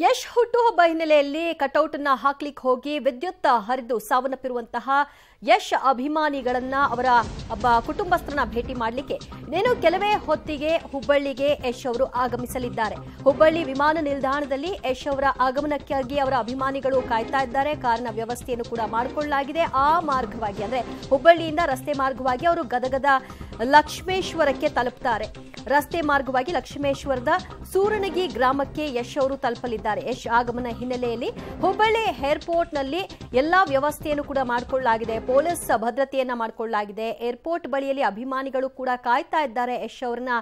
ಯಶ್ ಹುಟ್ಟುಹಬ್ಬ ಹಿನ್ನೆಲೆಯಲ್ಲಿ ಅನ್ನ ಹಾಕ್ಲಿಕ್ಕೆ ಹೋಗಿ ವಿದ್ಯುತ್ ಹರಿದು ಸಾವನ್ನಪ್ಪಿರುವಂತಹ ಯಶ್ ಅಭಿಮಾನಿಗಳನ್ನ ಅವರ ಒಬ್ಬ ಕುಟುಂಬಸ್ಥರನ್ನ ಭೇಟಿ ಮಾಡಲಿಕ್ಕೆ ಇನ್ನೇನು ಕೆಲವೇ ಹೊತ್ತಿಗೆ ಹುಬ್ಬಳ್ಳಿಗೆ ಯಶ್ ಅವರು ಆಗಮಿಸಲಿದ್ದಾರೆ ಹುಬ್ಬಳ್ಳಿ ವಿಮಾನ ನಿಲ್ದಾಣದಲ್ಲಿ ಯಶ್ ಅವರ ಆಗಮನಕ್ಕಾಗಿ ಅವರ ಅಭಿಮಾನಿಗಳು ಕಾಯ್ತಾ ಇದ್ದಾರೆ ಕಾರಿನ ವ್ಯವಸ್ಥೆಯನ್ನು ಕೂಡ ಮಾಡಿಕೊಳ್ಳಲಾಗಿದೆ ಆ ಮಾರ್ಗವಾಗಿ ಅಂದ್ರೆ ಹುಬ್ಬಳ್ಳಿಯಿಂದ ರಸ್ತೆ ಮಾರ್ಗವಾಗಿ ಅವರು ಗದಗದ ಲಕ್ಷ್ಮೇಶ್ವರಕ್ಕೆ ತಲುಪ್ತಾರೆ ರಸ್ತೆ ಮಾರ್ಗವಾಗಿ ಲಕ್ಷ್ಮೇಶ್ವರದ ಸೂರಣಗಿ ಗ್ರಾಮಕ್ಕೆ ಯಶ್ ಅವರು ತಲುಪಲಿದ್ದಾರೆ ಯಶ್ ಆಗಮನ ಹಿನ್ನೆಲೆಯಲ್ಲಿ ಹುಬ್ಬಳ್ಳಿ ಏರ್ಪೋರ್ಟ್ನಲ್ಲಿ ಎಲ್ಲಾ ವ್ಯವಸ್ಥೆಯನ್ನು ಕೂಡ ಮಾಡಿಕೊಳ್ಳಲಾಗಿದೆ ಪೊಲೀಸ್ ಭದ್ರತೆಯನ್ನ ಮಾಡಿಕೊಳ್ಳಲಾಗಿದೆ ಏರ್ಪೋರ್ಟ್ ಬಳಿಯಲ್ಲಿ ಅಭಿಮಾನಿಗಳು ಕೂಡ ಕಾಯ್ತಾ ಇದ್ದಾರೆ ಯಶ್ ಅವರನ್ನ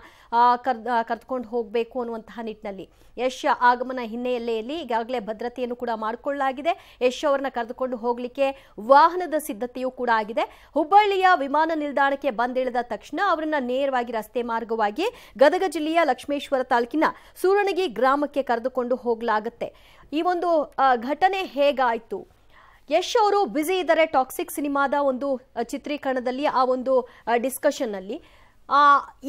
ಕರೆದುಕೊಂಡು ಹೋಗಬೇಕು ಅನ್ನುವಂತಹ ನಿಟ್ಟಿನಲ್ಲಿ ಯಶ್ ಆಗಮನ ಹಿನ್ನೆಲೆಯಲ್ಲಿ ಈಗಾಗಲೇ ಭದ್ರತೆಯನ್ನು ಕೂಡ ಮಾಡಿಕೊಳ್ಳಲಾಗಿದೆ ಯಶ್ ಅವರನ್ನ ಕರೆದುಕೊಂಡು ಹೋಗಲಿಕ್ಕೆ ವಾಹನದ ಸಿದ್ಧತೆಯೂ ಕೂಡ ಆಗಿದೆ ಹುಬ್ಬಳ್ಳಿಯ ವಿಮಾನ ನಿಲ್ದಾಣಕ್ಕೆ ಬಂದಿಳಿದ ತಕ್ಷಣ ಅವರನ್ನ ನೇರವಾಗಿ ರಸ್ತೆ ಮಾರ್ಗವಾಗಿ ಗದಗ ಜಿಲ್ಲೆಯ ಲಕ್ಷ್ಮೇಶ್ವರ ತಾಲೂಕಿನ ಸೂರಣಗಿ ಗ್ರಾಮಕ್ಕೆ ಕರೆದುಕೊಂಡು ಹೋಗಲಾಗತ್ತೆ ಈ ಒಂದು ಘಟನೆ ಹೇಗಾಯಿತು ಯಶ್ ಅವರು ಬ್ಯುಸಿ ಇದ್ದಾರೆ ಟಾಕ್ಸಿಕ್ ಸಿನಿಮಾದ ಒಂದು ಚಿತ್ರೀಕರಣದಲ್ಲಿ ಆ ಒಂದು ಡಿಸ್ಕಷನ್ನಲ್ಲಿ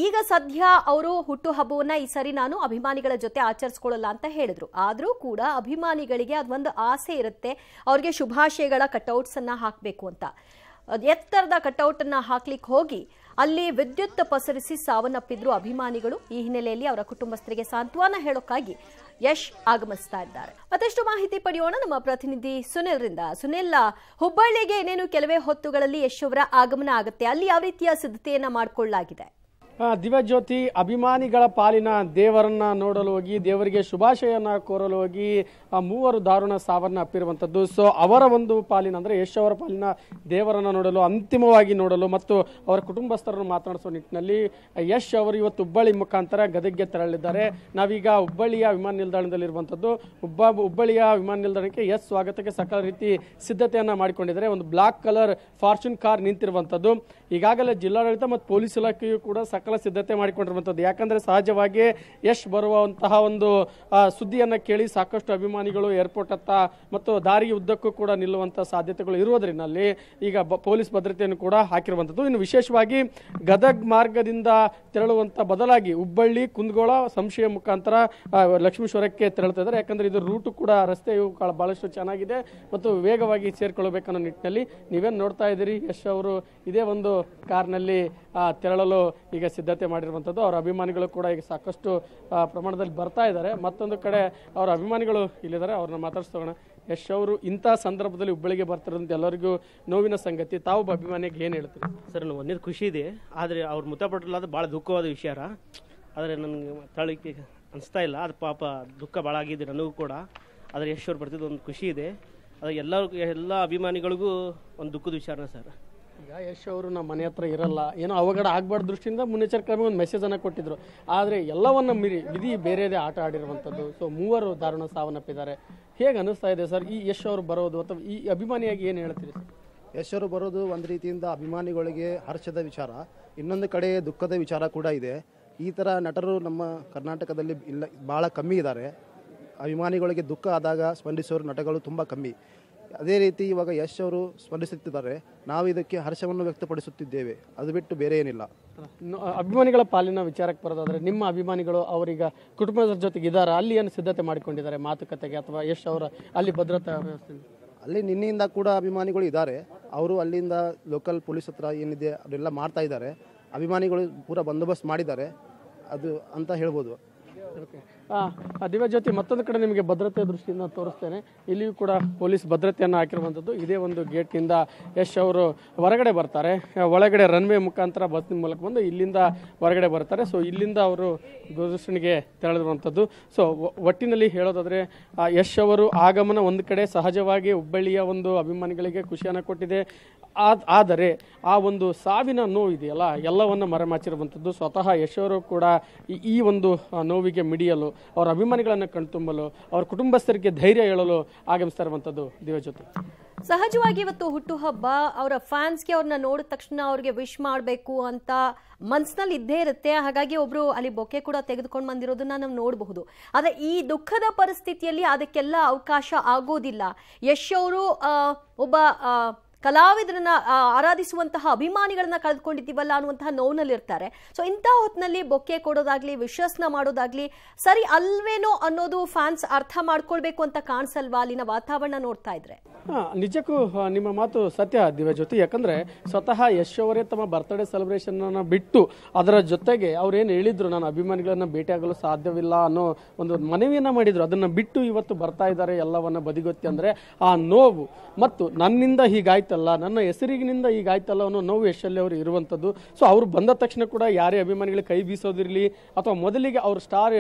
ಈಗ ಸದ್ಯ ಅವರು ಹುಟ್ಟುಹಬ್ಬವನ್ನ ಈ ಸರಿ ನಾನು ಅಭಿಮಾನಿಗಳ ಜೊತೆ ಆಚರಿಸ್ಕೊಳ್ಳಲ್ಲ ಅಂತ ಹೇಳಿದ್ರು ಆದರೂ ಕೂಡ ಅಭಿಮಾನಿಗಳಿಗೆ ಅದೊಂದು ಆಸೆ ಇರುತ್ತೆ ಅವ್ರಿಗೆ ಶುಭಾಶಯಗಳ ಕಟೌಟ್ಸನ್ನು ಹಾಕಬೇಕು ಅಂತ ಎತ್ತರದ ಕಟೌಟನ್ನು ಹಾಕ್ಲಿಕ್ಕೆ ಹೋಗಿ ಅಲ್ಲಿ ವಿದ್ಯುತ್ ಪಸರಿಸಿ ಸಾವನ್ನಪ್ಪಿದ್ರು ಅಭಿಮಾನಿಗಳು ಈ ಹಿನ್ನೆಲೆಯಲ್ಲಿ ಅವರ ಕುಟುಂಬಸ್ಥರಿಗೆ ಸಾಂತ್ವನ ಹೇಳೋಕ್ಕಾಗಿ ಯಶ್ ಆಗಮಿಸ್ತಾ ಇದ್ದಾರೆ ಮತ್ತಷ್ಟು ಮಾಹಿತಿ ಪಡೆಯೋಣ ನಮ್ಮ ಪ್ರತಿನಿಧಿ ಸುನಿಲ್ ರಿಂದ ಸುನಿಲ್ ಹುಬ್ಬಳ್ಳಿಗೆ ಏನೇನು ಕೆಲವೇ ಹೊತ್ತುಗಳಲ್ಲಿ ಯಶ್ ಅವರ ಆಗಮನ ಆಗುತ್ತೆ ಅಲ್ಲಿ ಯಾವ ರೀತಿಯ ಸಿದ್ಧತೆಯನ್ನ ಮಾಡಿಕೊಳ್ಳಲಾಗಿದೆ ದಿವ್ಯಜ್ಯೋತಿ ಅಭಿಮಾನಿಗಳ ಪಾಲಿನ ದೇವರನ್ನ ನೋಡಲು ಹೋಗಿ ದೇವರಿಗೆ ಶುಭಾಶಯನ ಕೋರಲು ಹೋಗಿ ಮೂವರು ದಾರುಣ ಸಾವನ್ನ ಅಪ್ಪಿರುವಂಥದ್ದು ಸೊ ಅವರ ಒಂದು ಪಾಲಿನ ಅಂದರೆ ಯಶ್ ಅವರ ಪಾಲಿನ ದೇವರನ್ನ ನೋಡಲು ಅಂತಿಮವಾಗಿ ನೋಡಲು ಮತ್ತು ಅವರ ಕುಟುಂಬಸ್ಥರನ್ನು ಮಾತನಾಡಿಸುವ ನಿಟ್ಟಿನಲ್ಲಿ ಯಶ್ ಅವರು ಇವತ್ತು ಹುಬ್ಬಳ್ಳಿ ಮುಖಾಂತರ ಗದಗ್ಗೆ ತೆರಳಿದ್ದಾರೆ ನಾವೀಗ ಹುಬ್ಬಳ್ಳಿಯ ವಿಮಾನ ನಿಲ್ದಾಣದಲ್ಲಿರುವಂಥದ್ದು ಹುಬ್ಬ ಹುಬ್ಬಳ್ಳಿಯ ವಿಮಾನ ನಿಲ್ದಾಣಕ್ಕೆ ಯಶ್ ಸ್ವಾಗತಕ್ಕೆ ಸಕಲ ರೀತಿ ಸಿದ್ಧತೆಯನ್ನು ಮಾಡಿಕೊಂಡಿದ್ದಾರೆ ಒಂದು ಬ್ಲಾಕ್ ಕಲರ್ ಫಾರ್ಚೂನ್ ಕಾರ್ ನಿಂತಿರುವಂಥದ್ದು ಈಗಾಗಲೇ ಜಿಲ್ಲಾಡಳಿತ ಮತ್ತು ಪೊಲೀಸ್ ಇಲಾಖೆಯು ಕೂಡ ಸಕಲ ಸಕಲ ಸಿದ್ಧತೆ ಮಾಡಿಕೊಂಡಿರುವಂಥದ್ದು ಯಾಕಂದ್ರೆ ಸಹಜವಾಗಿ ಯಶ್ ಬರುವಂತಹ ಒಂದು ಸುದ್ದಿಯನ್ನು ಕೇಳಿ ಸಾಕಷ್ಟು ಅಭಿಮಾನಿಗಳು ಏರ್ಪೋರ್ಟ್ ಹತ್ತ ಮತ್ತು ದಾರಿ ಉದ್ದಕ್ಕೂ ಕೂಡ ನಿಲ್ಲುವಂತಹ ಸಾಧ್ಯತೆಗಳು ಇರುವುದರಿಂದ ಈಗ ಪೊಲೀಸ್ ಭದ್ರತೆಯನ್ನು ಕೂಡ ಹಾಕಿರುವಂಥದ್ದು ಇನ್ನು ವಿಶೇಷವಾಗಿ ಗದಗ್ ಮಾರ್ಗದಿಂದ ತೆರಳುವಂತ ಬದಲಾಗಿ ಹುಬ್ಬಳ್ಳಿ ಕುಂದಗೋಳ ಸಂಶಯ ಮುಖಾಂತರ ಲಕ್ಷ್ಮೇಶ್ವರಕ್ಕೆ ತೆರಳ್ತಾ ಇದ್ದಾರೆ ಯಾಕಂದ್ರೆ ಇದು ರೂಟು ಕೂಡ ರಸ್ತೆಯು ಬಹಳಷ್ಟು ಚೆನ್ನಾಗಿದೆ ಮತ್ತು ವೇಗವಾಗಿ ಸೇರ್ಕೊಳ್ಬೇಕನ್ನೋ ನಿಟ್ಟಿನಲ್ಲಿ ನೀವೇನು ನೋಡ್ತಾ ಇದ್ದೀರಿ ಯಶ್ ಅವರು ಇದೇ ಒಂದು ಕಾರ್ನಲ್ಲಿ ತೆರಳಲು ಈಗ ಸಿದ್ಧತೆ ಮಾಡಿರುವಂಥದ್ದು ಅವರ ಅಭಿಮಾನಿಗಳು ಕೂಡ ಈಗ ಸಾಕಷ್ಟು ಪ್ರಮಾಣದಲ್ಲಿ ಬರ್ತಾ ಇದ್ದಾರೆ ಮತ್ತೊಂದು ಕಡೆ ಅವರ ಅಭಿಮಾನಿಗಳು ಇಲ್ಲಿದ್ದಾರೆ ಅವ್ರನ್ನ ಮಾತಾಡಿಸ್ತೋಣ ಯಶ್ ಅವರು ಇಂಥ ಸಂದರ್ಭದಲ್ಲಿ ಹುಬ್ಬಳ್ಳಿಗೆ ಬರ್ತಿರೋದಂತ ಎಲ್ಲರಿಗೂ ನೋವಿನ ಸಂಗತಿ ತಾವು ಅಭಿಮಾನಿಗೆ ಏನು ಹೇಳ್ತೀರಿ ಸರ್ ಒಂದೇ ಖುಷಿ ಇದೆ ಆದರೆ ಅವ್ರು ಮೃತಪಟ್ಟಲ್ಲ ಅದು ಭಾಳ ದುಃಖವಾದ ವಿಚಾರ ಆದರೆ ನನಗೆ ತಾಳಿಕೆ ಅನಿಸ್ತಾ ಇಲ್ಲ ಅದು ಪಾಪ ದುಃಖ ಭಾಳ ಆಗಿದೆ ನನಗೂ ಕೂಡ ಆದರೆ ಯಶ್ ಅವ್ರು ಬರ್ತಿದ್ದು ಒಂದು ಖುಷಿ ಇದೆ ಅದು ಎಲ್ಲ ಎಲ್ಲ ಅಭಿಮಾನಿಗಳಿಗೂ ಒಂದು ದುಃಖದ ವಿಚಾರನ ಸರ್ ಈಗ ಯಶ್ ಅವರು ನಮ್ಮ ಮನೆ ಹತ್ರ ಇರಲ್ಲ ಏನೋ ಅವಘಡ ಆಗಬಾರ್ದು ದೃಷ್ಟಿಯಿಂದ ಮುನ್ನೆಚ್ಚರಿಕೆ ಒಂದು ಮೆಸೇಜ್ ಅನ್ನ ಕೊಟ್ಟಿದ್ರು ಆದರೆ ಎಲ್ಲವನ್ನ ಮೀರಿ ವಿಧಿ ಬೇರೆದೇ ಆಟ ಆಡಿರುವಂಥದ್ದು ಸೊ ಮೂವರು ದಾರುಣ ಸಾವನ್ನಪ್ಪಿದ್ದಾರೆ ಹೇಗೆ ಅನಿಸ್ತಾ ಇದೆ ಸರ್ ಈ ಯಶ್ ಅವರು ಬರೋದು ಅಥವಾ ಈ ಅಭಿಮಾನಿಯಾಗಿ ಏನು ಹೇಳ್ತೀರಿ ಯಶ್ ಅವರು ಬರೋದು ಒಂದು ರೀತಿಯಿಂದ ಅಭಿಮಾನಿಗಳಿಗೆ ಹರ್ಷದ ವಿಚಾರ ಇನ್ನೊಂದು ಕಡೆ ದುಃಖದ ವಿಚಾರ ಕೂಡ ಇದೆ ಈ ಥರ ನಟರು ನಮ್ಮ ಕರ್ನಾಟಕದಲ್ಲಿ ಇಲ್ಲ ಭಾಳ ಕಮ್ಮಿ ಇದ್ದಾರೆ ಅಭಿಮಾನಿಗಳಿಗೆ ದುಃಖ ಆದಾಗ ಸ್ಪಂದಿಸೋರು ನಟಗಳು ತುಂಬ ಕಮ್ಮಿ ಅದೇ ರೀತಿ ಇವಾಗ ಯಶ್ ಅವರು ಸ್ಪಂದಿಸುತ್ತಿದ್ದಾರೆ ನಾವು ಇದಕ್ಕೆ ಹರ್ಷವನ್ನು ವ್ಯಕ್ತಪಡಿಸುತ್ತಿದ್ದೇವೆ ಅದು ಬಿಟ್ಟು ಬೇರೆ ಏನಿಲ್ಲ ಅಭಿಮಾನಿಗಳ ಪಾಲಿನ ವಿಚಾರಕ್ಕೆ ಬರೋದಾದರೆ ನಿಮ್ಮ ಅಭಿಮಾನಿಗಳು ಅವರೀಗ ಕುಟುಂಬದ ಜೊತೆಗೆ ಇದ್ದಾರೆ ಅಲ್ಲಿ ಏನು ಸಿದ್ಧತೆ ಮಾಡಿಕೊಂಡಿದ್ದಾರೆ ಮಾತುಕತೆಗೆ ಅಥವಾ ಯಶ್ ಅವರ ಅಲ್ಲಿ ಭದ್ರತಾ ವ್ಯವಸ್ಥೆ ಅಲ್ಲಿ ನಿನ್ನೆಯಿಂದ ಕೂಡ ಅಭಿಮಾನಿಗಳು ಇದ್ದಾರೆ ಅವರು ಅಲ್ಲಿಂದ ಲೋಕಲ್ ಪೊಲೀಸ್ ಹತ್ರ ಏನಿದೆ ಅದೆಲ್ಲ ಮಾಡ್ತಾ ಇದ್ದಾರೆ ಅಭಿಮಾನಿಗಳು ಪೂರಾ ಬಂದೋಬಸ್ತ್ ಮಾಡಿದ್ದಾರೆ ಅದು ಅಂತ ಹೇಳ್ಬೋದು ದಿವ್ಯಜ್ಯೋತಿ ಮತ್ತೊಂದು ಕಡೆ ನಿಮಗೆ ಭದ್ರತೆ ದೃಷ್ಟಿಯಿಂದ ತೋರಿಸ್ತೇನೆ ಇಲ್ಲಿಯೂ ಕೂಡ ಪೊಲೀಸ್ ಭದ್ರತೆಯನ್ನು ಹಾಕಿರುವಂಥದ್ದು ಇದೇ ಒಂದು ಗೇಟ್ನಿಂದ ಯಶ್ ಅವರು ಹೊರಗಡೆ ಬರ್ತಾರೆ ಒಳಗಡೆ ರನ್ವೇ ಮುಖಾಂತರ ಬಸ್ ಮೂಲಕ ಬಂದು ಇಲ್ಲಿಂದ ಹೊರಗಡೆ ಬರ್ತಾರೆ ಸೊ ಇಲ್ಲಿಂದ ಅವರು ದೂರದರ್ಶನಿಗೆ ತೆರಳಿರುವಂಥದ್ದು ಸೊ ಒಟ್ಟಿನಲ್ಲಿ ಹೇಳೋದಾದರೆ ಯಶ್ ಅವರು ಆಗಮನ ಒಂದು ಕಡೆ ಸಹಜವಾಗಿ ಹುಬ್ಬಳ್ಳಿಯ ಒಂದು ಅಭಿಮಾನಿಗಳಿಗೆ ಖುಷಿಯನ್ನು ಕೊಟ್ಟಿದೆ ಆದರೆ ಆ ಒಂದು ಸಾವಿನ ಇದೆಯಲ್ಲ ಎಲ್ಲವನ್ನು ಮರೆಮಾಚಿರುವಂಥದ್ದು ಸ್ವತಃ ಯಶೋರು ಕೂಡ ಈ ಒಂದು ನೋವಿಗೆ ಮಿಡಿಯಲು ಅವರ ಅಭಿಮಾನಿಗಳನ್ನು ಕಣ್ತುಂಬಲು ಅವರ ಕುಟುಂಬಸ್ಥರಿಗೆ ಧೈರ್ಯ ಹೇಳಲು ಆಗಮಿಸ್ತಾ ಇರುವಂಥದ್ದು ಸಹಜವಾಗಿ ಇವತ್ತು ಹುಟ್ಟುಹಬ್ಬ ಅವರ ಫ್ಯಾನ್ಸ್ಗೆ ಅವ್ರನ್ನ ನೋಡಿದ ತಕ್ಷಣ ಅವ್ರಿಗೆ ವಿಶ್ ಮಾಡಬೇಕು ಅಂತ ಮನಸ್ಸಿನಲ್ಲಿ ಇದ್ದೇ ಇರುತ್ತೆ ಹಾಗಾಗಿ ಒಬ್ರು ಅಲ್ಲಿ ಬೊಕ್ಕೆ ಕೂಡ ತೆಗೆದುಕೊಂಡು ಬಂದಿರೋದನ್ನ ನಾವು ನೋಡಬಹುದು ಆದರೆ ಈ ದುಃಖದ ಪರಿಸ್ಥಿತಿಯಲ್ಲಿ ಅದಕ್ಕೆಲ್ಲ ಅವಕಾಶ ಆಗೋದಿಲ್ಲ ಯಶ್ ಅವರು ಒಬ್ಬ ಕಲಾವಿದರನ್ನ ಆರಾಧಿಸುವಂತಹ ಅಭಿಮಾನಿಗಳನ್ನ ಕಳೆದುಕೊಂಡಿದ್ದೀವಲ್ಲ ಅನ್ನುವಂತಹ ನೋವಿನಲ್ಲಿರ್ತಾರೆ ಸೊ ಇಂತಹ ಹೊತ್ತಿನಲ್ಲಿ ಬೊಕ್ಕೆ ಕೊಡೋದಾಗ್ಲಿ ವಿಶ್ವಾಸನ ಮಾಡೋದಾಗ್ಲಿ ಸರಿ ಅಲ್ವೇನೋ ಅನ್ನೋದು ಫ್ಯಾನ್ಸ್ ಅರ್ಥ ಮಾಡ್ಕೊಳ್ಬೇಕು ಅಂತ ಕಾಣಿಸಲ್ವಾ ಅಲ್ಲಿನ ವಾತಾವರಣ ನೋಡ್ತಾ ಇದ್ರೆ ನಿಜಕ್ಕೂ ನಿಮ್ಮ ಮಾತು ಸತ್ಯ ದಿವ್ಯ ಜ್ಯೋತಿ ಯಾಕಂದ್ರೆ ಸ್ವತಃ ಯಶ್ ಅವರೇ ತಮ್ಮ ಬರ್ತ್ಡೇ ಅನ್ನ ಬಿಟ್ಟು ಅದರ ಜೊತೆಗೆ ಅವ್ರೇನು ಹೇಳಿದ್ರು ನಾನು ಅಭಿಮಾನಿಗಳನ್ನ ಭೇಟಿಯಾಗಲು ಸಾಧ್ಯವಿಲ್ಲ ಅನ್ನೋ ಒಂದು ಮನವಿಯನ್ನ ಮಾಡಿದ್ರು ಅದನ್ನ ಬಿಟ್ಟು ಇವತ್ತು ಬರ್ತಾ ಇದ್ದಾರೆ ಎಲ್ಲವನ್ನ ಬದಿಗೊತ್ತಿ ಅಂದ್ರೆ ಆ ನೋವು ಮತ್ತು ನನ್ನಿಂದ ಹೀಗಾಯ್ತಲ್ಲ ನನ್ನ ಹೆಸರಿಗಿನಿಂದ ಹೀಗಾಯ್ತಲ್ಲ ಅನ್ನೋ ನೋವು ಯಶಲ್ಲಿ ಅವರು ಇರುವಂತದ್ದು ಸೊ ಅವರು ಬಂದ ತಕ್ಷಣ ಕೂಡ ಯಾರೇ ಅಭಿಮಾನಿಗಳು ಕೈ ಬೀಸೋದಿರಲಿ ಅಥವಾ ಮೊದಲಿಗೆ ಅವ್ರ ಸ್ಟಾರ್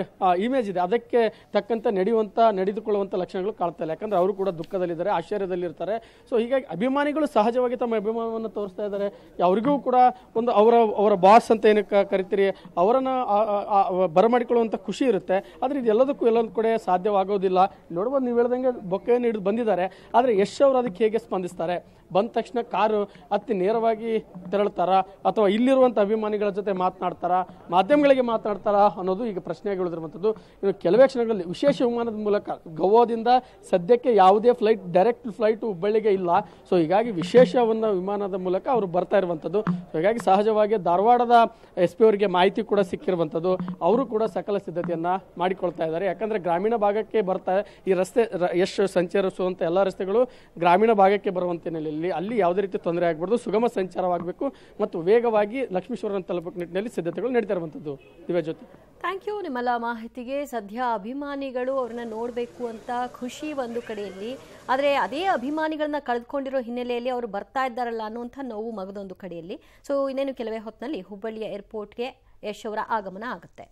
ಇಮೇಜ್ ಇದೆ ಅದಕ್ಕೆ ತಕ್ಕಂತೆ ನಡೆಯುವಂತ ನಡೆದುಕೊಳ್ಳುವಂತ ಲಕ್ಷಣಗಳು ಕಾಣ್ತಾ ಇಲ್ಲ ಯಾಕಂದ್ರೆ ಅವರು ಕೂಡ ದುಃಖದಲ್ಲಿದ್ದಾರೆ ಆಶ್ಚರ್ಯ ಸ್ಥಾನದಲ್ಲಿರ್ತಾರೆ ಸೊ ಹೀಗಾಗಿ ಅಭಿಮಾನಿಗಳು ಸಹಜವಾಗಿ ತಮ್ಮ ಅಭಿಮಾನವನ್ನು ತೋರಿಸ್ತಾ ಇದ್ದಾರೆ ಅವರಿಗೂ ಕೂಡ ಒಂದು ಅವರ ಅವರ ಬಾಸ್ ಅಂತ ಏನಕ್ಕೆ ಕರಿತೀರಿ ಅವರನ್ನು ಬರಮಾಡಿಕೊಳ್ಳುವಂಥ ಖುಷಿ ಇರುತ್ತೆ ಆದರೆ ಇದೆಲ್ಲದಕ್ಕೂ ಎಲ್ಲೊಂದು ಕಡೆ ಸಾಧ್ಯವಾಗೋದಿಲ್ಲ ನೋಡ್ಬೋದು ನೀವು ಹೇಳ್ದಂಗೆ ಬೊಕ್ಕೆಯನ್ನು ಹಿಡಿದು ಬಂದಿದ್ದಾರೆ ಆದರೆ ಯಶ್ ಅವರು ಅದಕ್ಕೆ ಹೇಗೆ ಸ್ಪಂದಿಸ್ತಾರೆ ಬಂದ ತಕ್ಷಣ ಕಾರು ಅತಿ ನೇರವಾಗಿ ತೆರಳ್ತಾರ ಅಥವಾ ಇಲ್ಲಿರುವಂಥ ಅಭಿಮಾನಿಗಳ ಜೊತೆ ಮಾತನಾಡ್ತಾರ ಮಾಧ್ಯಮಗಳಿಗೆ ಮಾತನಾಡ್ತಾರ ಅನ್ನೋದು ಈಗ ಪ್ರಶ್ನೆಯಾಗಿ ಉಳಿದಿರುವಂಥದ್ದು ಇನ್ನು ಕೆಲವೇ ಕ್ಷಣಗಳಲ್ಲಿ ವಿಶೇಷ ವಿಮಾನದ ಮೂಲಕ ಗೋವಾದಿಂದ ಸದ್ಯಕ್ಕೆ ಯಾವುದೇ ಫ್ಲೈಟ್ ಡೈರೆಕ್ಟ್ ಫ್ಲೈಟ್ ಹುಬ್ಬಳ್ಳಿಗೆ ಇಲ್ಲ ಸೊ ಹೀಗಾಗಿ ವಿಶೇಷವನ್ನು ವಿಮಾನದ ಮೂಲಕ ಅವರು ಬರ್ತಾ ಇರುವಂಥದ್ದು ಸೊ ಹೀಗಾಗಿ ಸಹಜವಾಗಿ ಧಾರವಾಡದ ಎಸ್ ಪಿ ಅವರಿಗೆ ಮಾಹಿತಿ ಕೂಡ ಸಿಕ್ಕಿರುವಂಥದ್ದು ಅವರು ಕೂಡ ಸಕಲ ಸಿದ್ಧತೆಯನ್ನು ಮಾಡಿಕೊಳ್ತಾ ಇದ್ದಾರೆ ಯಾಕಂದರೆ ಗ್ರಾಮೀಣ ಭಾಗಕ್ಕೆ ಬರ್ತಾ ಈ ರಸ್ತೆ ಎಷ್ಟು ಸಂಚರಿಸುವಂಥ ಎಲ್ಲ ರಸ್ತೆಗಳು ಗ್ರಾಮೀಣ ಭಾಗಕ್ಕೆ ಬರುವಂತ ನೆಲೆಯಲ್ಲಿ ಅಲ್ಲಿ ಅಲ್ಲಿ ಯಾವುದೇ ರೀತಿ ತೊಂದರೆ ಆಗಬಾರ್ದು ಸುಗಮ ಸಂಚಾರವಾಗಬೇಕು ಮತ್ತು ವೇಗವಾಗಿ ಲಕ್ಷ್ಮೀಶ್ವರನ ತಲುಪಕ್ಕೆ ನಿಟ್ಟಿನಲ್ಲಿ ಸಿದ್ಧತೆಗಳು ನಡೀತಾ ಇರುವಂಥದ್ದು ದಿವ್ಯ ಜ್ಯೋತಿ ಥ್ಯಾಂಕ್ ಯು ನಿಮ್ಮೆಲ್ಲ ಮಾಹಿತಿಗೆ ಸದ್ಯ ಅಭಿಮಾನಿಗಳು ಅವ್ರನ್ನ ನೋಡಬೇಕು ಅಂತ ಖುಷಿ ಒಂದು ಕಡೆಯಲ್ಲಿ ಆದರೆ ಅದೇ ಅಭಿಮಾನಿಗಳನ್ನ ಕಳೆದುಕೊಂಡಿರೋ ಹಿನ್ನೆಲೆಯಲ್ಲಿ ಅವರು ಬರ್ತಾ ಇದ್ದಾರಲ್ಲ ಅನ್ನುವಂಥ ನೋವು ಮಗದೊಂದು ಕಡೆಯಲ್ಲಿ ಸೊ ಇನ್ನೇನು ಕೆಲವೇ ಹೊತ್ತಿನಲ್ಲಿ ಹುಬ್ಬಳ್ಳಿಯ ಏರ್ಪೋರ್ಟ್ಗೆ ಯಶ್ ಅವರ ಆಗಮನ ಆಗುತ್ತೆ